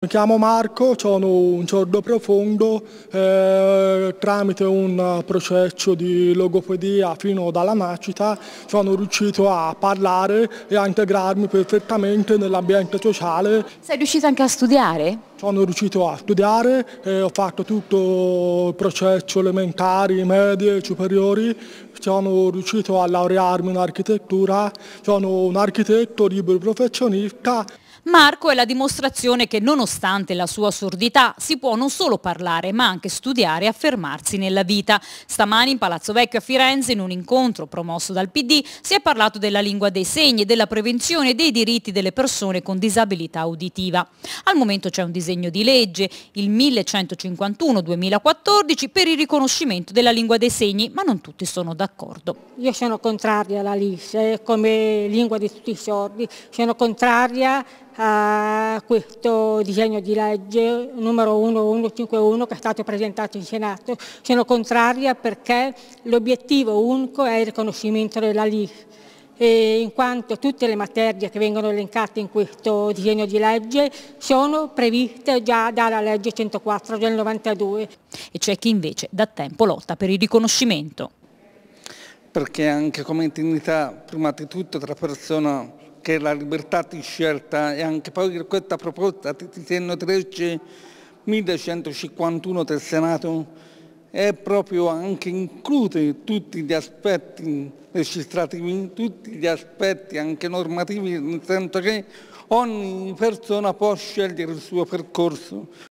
Mi chiamo Marco, sono un sordo profondo, eh, tramite un processo di logopedia fino dalla nascita sono riuscito a parlare e a integrarmi perfettamente nell'ambiente sociale. Sei riuscito anche a studiare? Sono riuscito a studiare, eh, ho fatto tutto il processo elementari, medie, superiori, sono riuscito a laurearmi in architettura, sono un architetto libero professionista. Marco è la dimostrazione che nonostante la sua sordità si può non solo parlare ma anche studiare e affermarsi nella vita. Stamani in Palazzo Vecchio a Firenze in un incontro promosso dal PD si è parlato della lingua dei segni, e della prevenzione dei diritti delle persone con disabilità uditiva. Al momento c'è un disegno di legge, il 1151-2014, per il riconoscimento della lingua dei segni, ma non tutti sono d'accordo. Io sono contraria alla LIS eh, come lingua di tutti i sordi, sono contraria a questo disegno di legge numero 1151 che è stato presentato in Senato. Sono contraria perché l'obiettivo unico è il riconoscimento della LIS in quanto tutte le materie che vengono elencate in questo disegno di legge sono previste già dalla legge 104 del 92. E c'è chi invece da tempo lotta per il riconoscimento. Perché anche come intimità, prima di tutto, tra persona che la libertà di scelta e anche poi questa proposta di disegno 13 1151 del Senato è proprio anche include tutti gli aspetti legislativi, tutti gli aspetti anche normativi, nel senso che ogni persona può scegliere il suo percorso,